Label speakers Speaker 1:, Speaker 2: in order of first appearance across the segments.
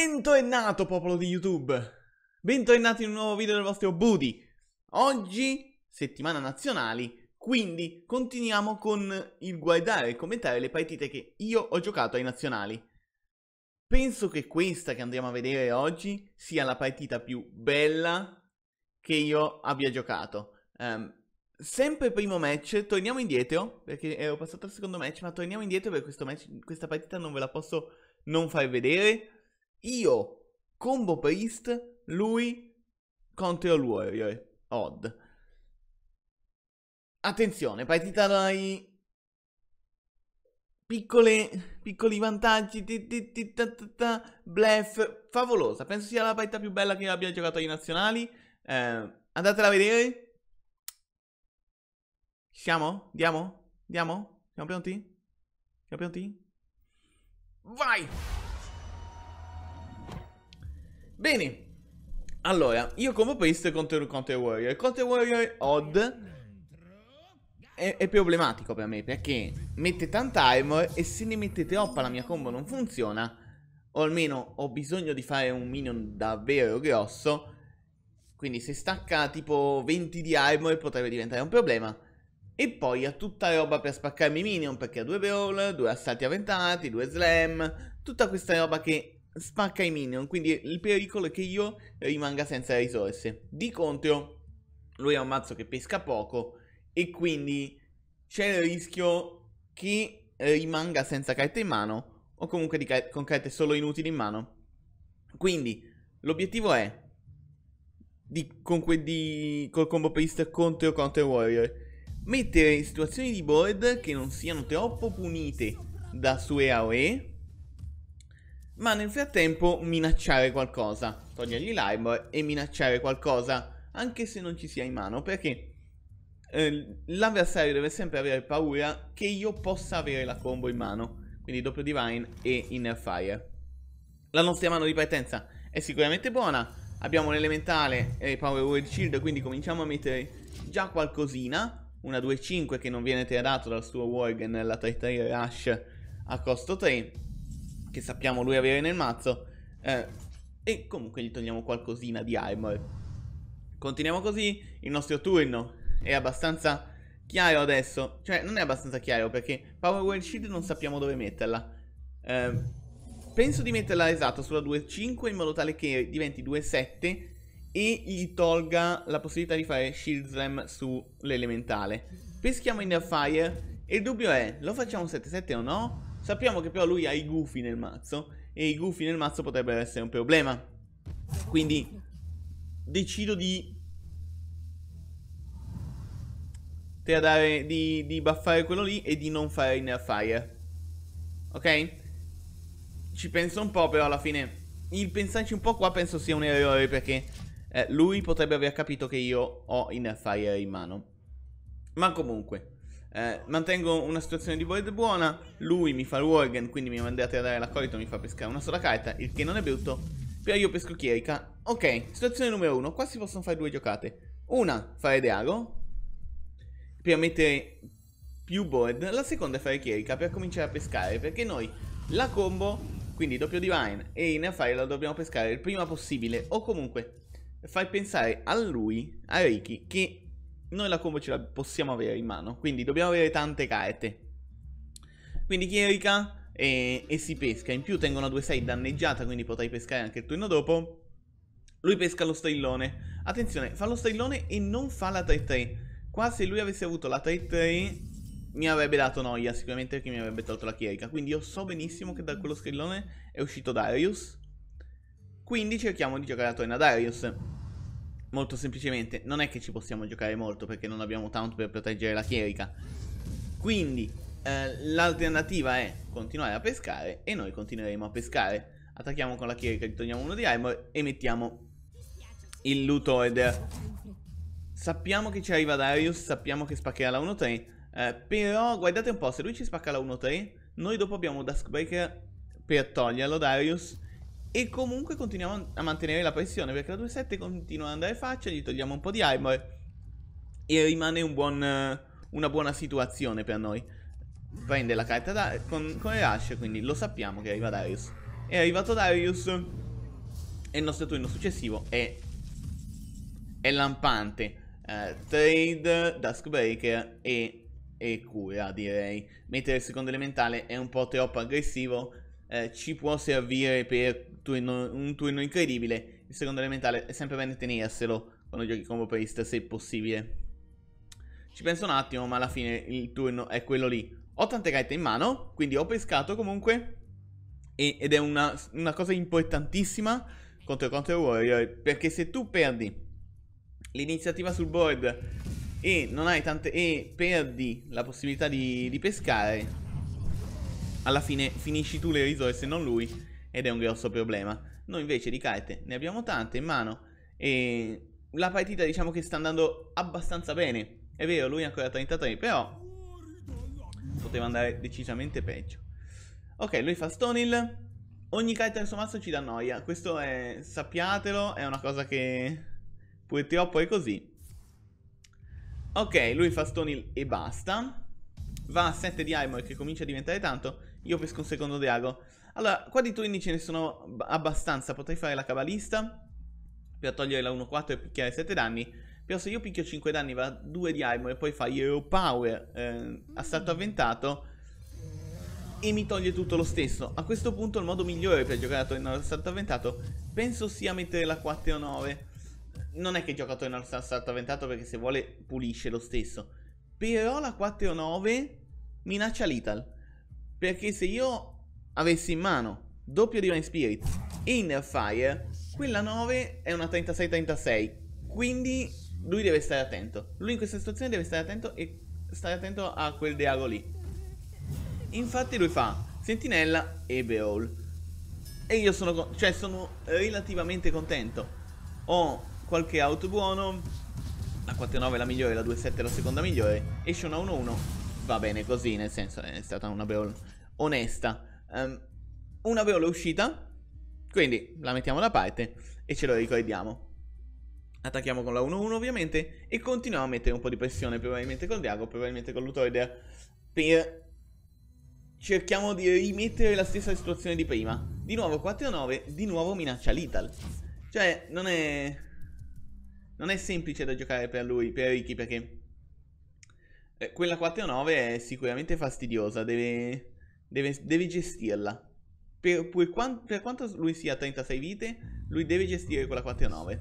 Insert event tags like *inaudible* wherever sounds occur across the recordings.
Speaker 1: bentornato popolo di YouTube! Bentornati in un nuovo video del vostro Booty! Oggi, settimana nazionali, quindi continuiamo con il guardare e commentare le partite che io ho giocato ai nazionali. Penso che questa che andiamo a vedere oggi sia la partita più bella che io abbia giocato. Um, sempre primo match, torniamo indietro, perché ero passato al secondo match, ma torniamo indietro perché match, questa partita non ve la posso non far vedere io combo priest, lui control warrior, odd. Attenzione, partita dai piccole, piccoli vantaggi, ti, ti, blef, favolosa. Penso sia la partita più bella che abbia giocato ai nazionali. Eh, andatela a vedere. Siamo? Diamo? Diamo? Siamo pronti? Siamo pronti? Vai! Bene, allora, io come paste contro Conte Warrior. Il Conte Warrior Odd è, è, problematico per me perché mette tanta armor e se ne mette troppa la mia combo non funziona. O almeno ho bisogno di fare un minion davvero grosso. Quindi se stacca tipo 20 di armor potrebbe diventare un problema. E poi ha tutta roba per spaccarmi i minion perché ha due brawl, due assalti avventati, due slam. Tutta questa roba che spacca i minion, quindi il pericolo è che io rimanga senza risorse. Di contro, lui ha un mazzo che pesca poco e quindi c'è il rischio che eh, rimanga senza carte in mano o comunque car- con carte solo inutili in mano. Quindi l'obiettivo è di, con di, col combo priest contro counter warrior mettere in situazioni di board che non siano troppo punite da sue AOE ma nel frattempo minacciare qualcosa, togliergli l'airbor e minacciare qualcosa, anche se non ci sia in mano, perché eh, l'avversario deve sempre avere paura che io possa avere la combo in mano, quindi doppio divine e inner fire. La nostra mano di partenza è sicuramente buona, abbiamo l'elementale e power world shield, quindi cominciamo a mettere già qualcosina, una 2-5 che non viene tirato dal suo Worgen nella 3-3 rush a costo 3, che sappiamo lui avere nel mazzo. Eh, e comunque gli togliamo qualcosina di armor. Continuiamo così, il nostro turno è abbastanza chiaro adesso. Cioè, non è abbastanza chiaro perché Power World Shield non sappiamo dove metterla. Eh, penso di metterla esatto sulla 2.5 in modo tale che diventi 2.7 e gli tolga la possibilità di fare Shield Slam sull'elementale. Peschiamo in Fire e il dubbio è, lo facciamo 7-7 o no? Sappiamo che però lui ha i gufi nel mazzo e i gufi nel mazzo potrebbero essere un problema. Quindi decido di tradare, di, di buffare quello lì e di non fare Inner Fire. Ok? Ci penso un po', però alla fine il pensarci un po' qua penso sia un errore perché eh, lui potrebbe aver capito che io ho Inner Fire in mano. Ma comunque, eh, mantengo una situazione di void buona. Lui mi fa il Worgen, quindi mi mandate a dare l'accolito, mi fa pescare una sola carta, il che non è brutto. Però io pesco Chierica. Ok, situazione numero uno. Qua si possono fare due giocate. Una, fare Deago. Per mettere più board. La seconda è fare Chierica per cominciare a pescare. Perché noi la combo, quindi doppio divine e in affare la dobbiamo pescare il prima possibile. O comunque far pensare a lui, a Ricky, che noi la combo ce la possiamo avere in mano, quindi dobbiamo avere tante carte. Quindi chierica e, e si pesca, in più tengo una 2-6 danneggiata, quindi potrai pescare anche il turno dopo. Lui pesca lo strillone, attenzione, fa lo strillone e non fa la 3-3. Qua se lui avesse avuto la 3-3 mi avrebbe dato noia sicuramente perché mi avrebbe tolto la chierica. Quindi io so benissimo che da quello strillone è uscito Darius. Quindi cerchiamo di giocare a Torna Darius molto semplicemente non è che ci possiamo giocare molto perché non abbiamo tanto per proteggere la chierica. Quindi eh, l'alternativa è continuare a pescare e noi continueremo a pescare. Attacchiamo con la chierica, Togliamo uno di armor e mettiamo il loot order. Sappiamo che ci arriva Darius, sappiamo che spaccherà la 1-3, eh, però guardate un po', se lui ci spacca la 1-3, noi dopo abbiamo Duskbreaker per toglierlo Darius e comunque continuiamo a mantenere la pressione perché la 2-7 continua ad andare faccia, gli togliamo un po' di armor e rimane un buon, una buona situazione per noi. Prende la carta da, con, con Rush, quindi lo sappiamo che arriva Darius. È arrivato Darius e il nostro turno successivo è, è lampante. Uh, trade, Duskbreaker e, e cura direi. Mettere il secondo elementale è un po' troppo aggressivo eh, ci può servire per turno, un turno incredibile. Il secondo elementale è sempre bene tenerselo quando giochi combo paste se possibile. Ci penso un attimo, ma alla fine il turno è quello lì. Ho tante carte in mano, quindi ho pescato comunque. E, ed è una, una, cosa importantissima contro Counter Warrior, perché se tu perdi l'iniziativa sul board e, non hai tante, e perdi la possibilità di, di pescare, alla fine finisci tu le risorse, non lui ed è un grosso problema. Noi invece di carte ne abbiamo tante in mano e la partita diciamo che sta andando abbastanza bene. È vero, lui è ancora 33, però poteva andare decisamente peggio. Ok, lui fa Stone Hill. Ogni carta del suo mazzo ci dà noia. Questo è, sappiatelo, è una cosa che purtroppo è così. Ok, lui fa Stone Hill e basta. Va a 7 di armor che comincia a diventare tanto. Io pesco un secondo drago. Allora, qua di turni ce ne sono abbastanza. Potrei fare la cabalista per togliere la 1-4 e picchiare 7 danni. Però se io picchio 5 danni va 2 di armor e poi fa Hero Power eh, assalto avventato e mi toglie tutto lo stesso. A questo punto il modo migliore per giocare a Tornado assalto avventato penso sia mettere la 4-9. Non è che gioca a torneo assalto avventato perché se vuole pulisce lo stesso. Però la 4-9 minaccia l'Ital. Perché se io avessi in mano doppio Divine Spirit e Inner Fire, quella 9 è una 36-36, quindi lui deve stare attento. Lui in questa situazione deve stare attento e stare attento a quel Deago lì. Infatti lui fa Sentinella e Beol. E io sono, cioè, sono relativamente contento. Ho qualche auto buono, la 4-9 è la migliore, la 2-7 è la seconda migliore, esce una 1-1, va bene così, nel senso è stata una Beol onesta. Um, una veola uscita, quindi la mettiamo da parte e ce lo ricordiamo. Attacchiamo con la 1-1 ovviamente e continuiamo a mettere un po' di pressione, probabilmente col Diago, probabilmente con Lutoide, per... Cerchiamo di rimettere la stessa situazione di prima. Di nuovo 4-9, di nuovo minaccia l'Ital. Cioè, non è... Non è semplice da giocare per lui, per Ricky, perché... Eh, quella 4-9 è sicuramente fastidiosa, deve deve, deve gestirla. Per, quant, per, quanto lui sia a 36 vite, lui deve gestire quella 4-9.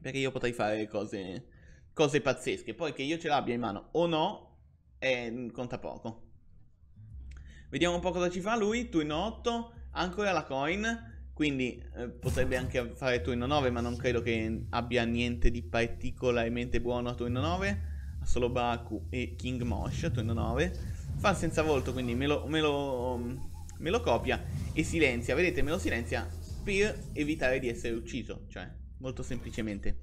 Speaker 1: Perché io potrei fare cose, cose pazzesche. Poi che io ce l'abbia in mano o no, eh, conta poco. Vediamo un po' cosa ci fa lui. Turno 8, ancora la coin. Quindi eh, potrebbe anche fare turno 9, ma non credo che abbia niente di particolarmente buono a turno 9. Ha solo Baku e King Mosh a turno 9. Fan senza volto, quindi me lo, me lo, me lo copia e silenzia. Vedete, me lo silenzia per evitare di essere ucciso. Cioè, molto semplicemente.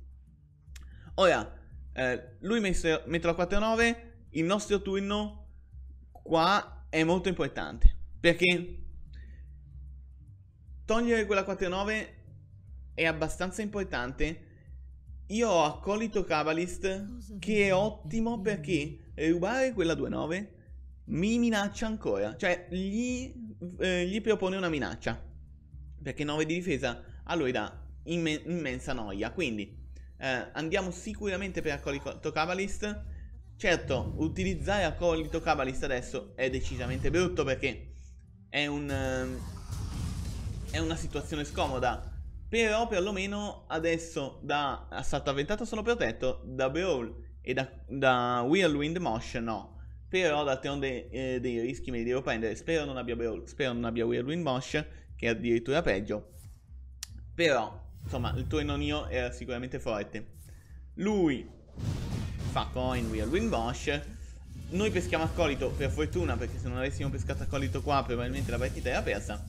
Speaker 1: Ora, eh, lui messo, mette la 4-9, il nostro turno qua è molto importante. Perché togliere quella 4-9 è abbastanza importante. Io ho accolito Cabalist che è ottimo perché rubare quella 2-9 mi minaccia ancora, cioè gli, eh, gli propone una minaccia. Perché 9 di difesa a lui dà imme- immensa noia, quindi eh, andiamo sicuramente per Accolito Cabalist. Certo, utilizzare Accolito Cabalist adesso è decisamente brutto perché è, un, eh, è una situazione scomoda. Però perlomeno adesso da assalto avventato sono protetto, da Brawl e da, da Whirlwind Mosh no però d'altronde eh, dei rischi me li devo prendere. Spero non abbia, spero non abbia Weird Wind Mosh, che è addirittura peggio. Però, insomma, il tuo nonio era sicuramente forte. Lui fa coin Weird Wind Mosh. Noi peschiamo accolito, per fortuna, perché se non avessimo pescato accolito qua, probabilmente la partita era persa.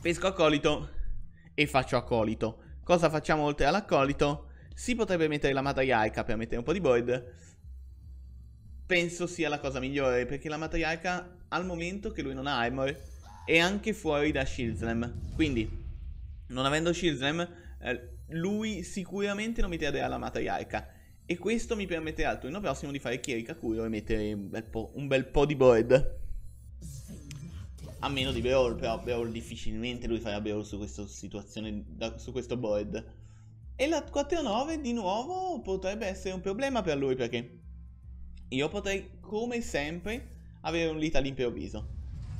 Speaker 1: Pesco accolito e faccio accolito. Cosa facciamo oltre all'accolito? Si potrebbe mettere la mataiaica per mettere un po' di board penso sia la cosa migliore, perché la matriarca al momento che lui non ha armor è anche fuori da Shieldslem. Quindi, non avendo Shieldslem, eh, lui sicuramente non mi terrà la matriarca. E questo mi permetterà al turno prossimo di fare Kirika Kuro e mettere un bel, po', un bel po' di board. A meno di Brawl, però Brawl difficilmente lui farà Brawl su questa situazione, da, su questo board. E la 4-9 di nuovo potrebbe essere un problema per lui perché io potrei, come sempre, avere un lit all'improvviso.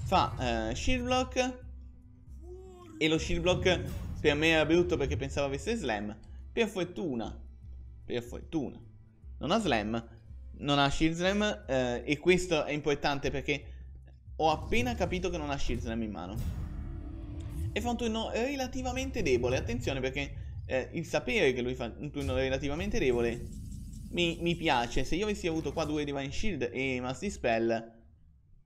Speaker 1: Fa eh, shield block. E lo shield block per me era brutto perché pensavo avesse slam. Per fortuna, per fortuna, non ha slam, non ha shield slam. Eh, e questo è importante perché ho appena capito che non ha shield slam in mano. E fa un turno relativamente debole. Attenzione perché eh, il sapere che lui fa un turno relativamente debole mi, mi piace. Se io avessi avuto qua due Divine Shield e Mass Dispel,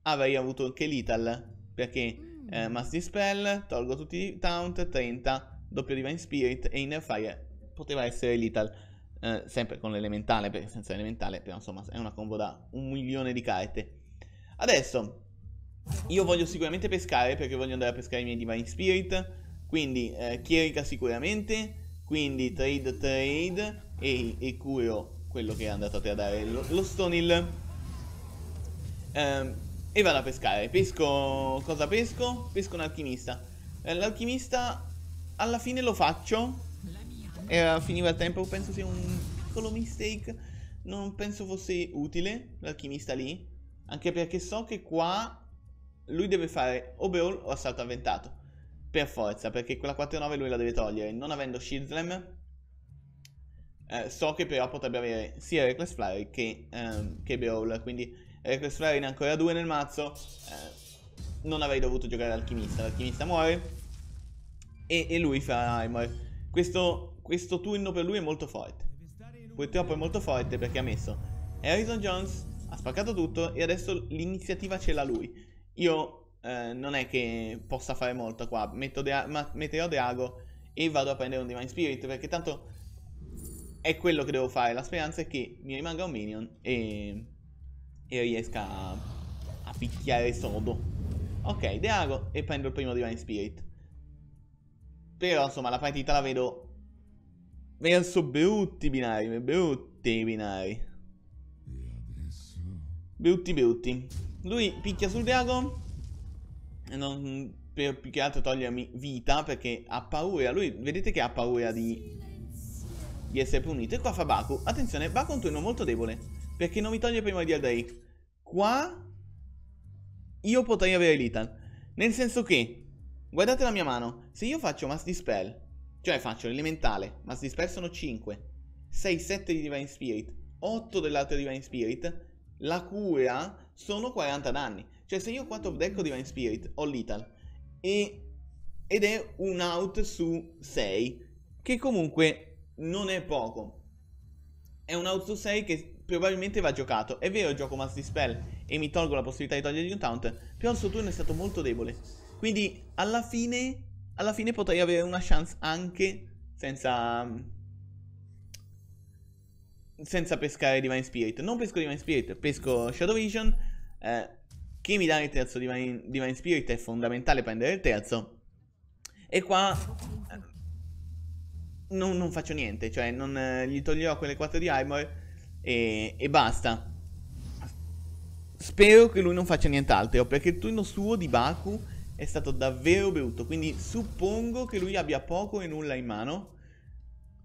Speaker 1: avrei avuto anche Lethal. Perché mm. eh, Mass Dispel, tolgo tutti i taunt, 30, doppio Divine Spirit e Inner Fire. Poteva essere Lethal, Eh, sempre con l'elementale, perché senza l'elementale, però insomma è una combo da un milione di carte. Adesso, io voglio sicuramente pescare perché voglio andare a pescare i miei Divine Spirit. Quindi eh, chierica sicuramente. Quindi trade trade e, e curo quello che è andato a te a dare lo, lo stone hill. Ehm, e vado a pescare. Pesco... cosa pesco? Pesco un alchimista. Eh, l'alchimista alla fine lo faccio. Era, eh, finiva il tempo, penso sia un piccolo mistake. Non penso fosse utile l'alchimista lì. Anche perché so che qua lui deve fare o Beol o assalto avventato. Per forza, perché quella 4-9 lui la deve togliere. Non avendo Shieldlam eh, so che però potrebbe avere sia Reckless Flyer che, ehm, che Brawl, quindi Reckless Flyer ne ha ancora due nel mazzo. Eh, non avrei dovuto giocare l'alchimista, l'alchimista muore e, e, lui fa Armor. Questo, questo turno per lui è molto forte. Purtroppo è molto forte perché ha messo Harrison Jones, ha spaccato tutto e adesso l'iniziativa ce l'ha lui. Io eh, non è che possa fare molto qua, Metto Dea metterò Drago e vado a prendere un Divine Spirit perché tanto è quello che devo fare. La speranza è che mi rimanga un minion e, e riesca a, a picchiare sodo. Ok, Deago e prendo il primo Divine Spirit. Però insomma la partita la vedo verso brutti binari, brutti binari. Brutti brutti. Lui picchia sul drago. Non, per più che altro togliermi vita perché ha paura. Lui vedete che ha paura di di essere punito. E qua fa Baku. Attenzione, Baku è un turno molto debole. Perché non mi toglie prima di Aldai. Qua io potrei avere l'Ital. Nel senso che, guardate la mia mano. Se io faccio Mass Dispel, cioè faccio l'elementale, Mass Dispel sono 5, 6, 7 di Divine Spirit, 8 dell'altro Divine Spirit, la cura sono 40 danni. Cioè se io qua top deck ho Divine Spirit, ho l'Ital. ed è un out su 6. Che comunque non è poco. È un Outsu 6 che probabilmente va giocato. È vero, gioco Mass Dispel e mi tolgo la possibilità di togliergli un taunt, però il suo turno è stato molto debole. Quindi alla fine, alla fine potrei avere una chance anche senza... Senza pescare Divine Spirit. Non pesco Divine Spirit, pesco Shadow Vision. Eh, che mi dà il terzo Divine, Divine Spirit è fondamentale prendere il terzo. E qua non, non faccio niente, cioè non, eh, gli toglierò quelle 4 di armor e, e basta. Spero che lui non faccia nient'altro, perché il turno suo di Baku è stato davvero brutto, quindi suppongo che lui abbia poco e nulla in mano.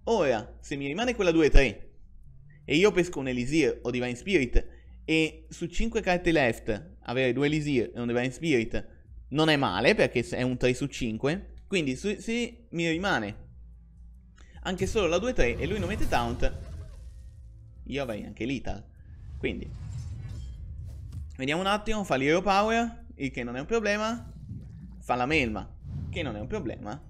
Speaker 1: Ora, se mi rimane quella 2-3 e io pesco un Elisir o Divine Spirit e su 5 carte left avere 2 Elisir e un Divine Spirit non è male perché è un 3 su 5, quindi se mi rimane anche solo la 2-3 e lui non mette taunt, io avrei anche l'ital. Quindi, vediamo un attimo, fa l'hero power, il che non è un problema, fa la melma, che non è un problema.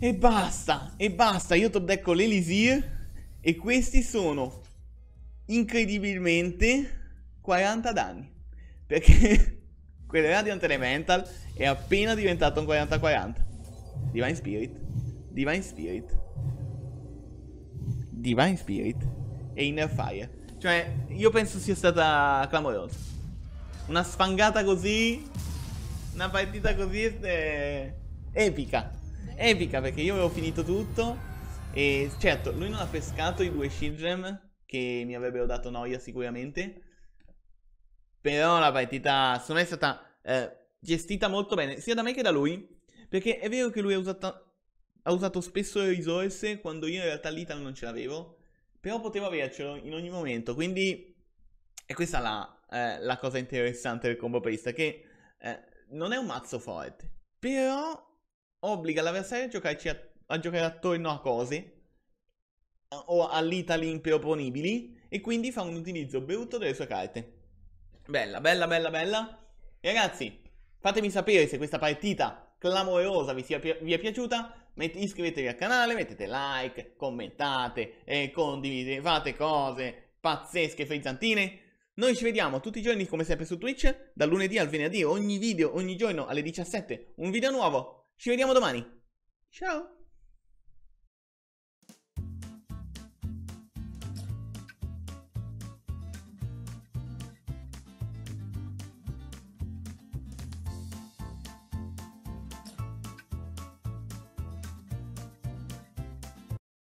Speaker 1: E basta, e basta, io top decko l'Elisir e questi sono incredibilmente 40 danni. Perché *laughs* quella di Elemental è appena diventato un 40-40. Divine Spirit. Divine Spirit, Divine Spirit e Inner Fire. Cioè, io penso sia stata clamorosa. Una sfangata così, una partita così eh, epica. Epica perché io avevo finito tutto e certo, lui non ha pescato i due shield gem che mi avrebbero dato noia sicuramente. Però la partita, secondo me, è stata eh, gestita molto bene, sia da me che da lui. Perché è vero che lui ha usato ha usato spesso le risorse quando io in realtà l'Ital non ce l'avevo, però potevo avercelo in ogni momento, quindi è questa la, eh, la cosa interessante del combo pesta, che eh, non è un mazzo forte, però obbliga l'avversario a, giocarci a, a giocare attorno a cose o all'Italy improponibili e quindi fa un utilizzo brutto delle sue carte. Bella, bella, bella, bella. Ragazzi, fatemi sapere se questa partita clamorosa vi, sia, vi è piaciuta iscrivetevi al canale, mettete like, commentate, eh, condividete, fate cose pazzesche, frizzantine. Noi ci vediamo tutti i giorni come sempre su Twitch, dal lunedì al venerdì, ogni video, ogni giorno alle 17, un video nuovo. Ci vediamo domani. Ciao!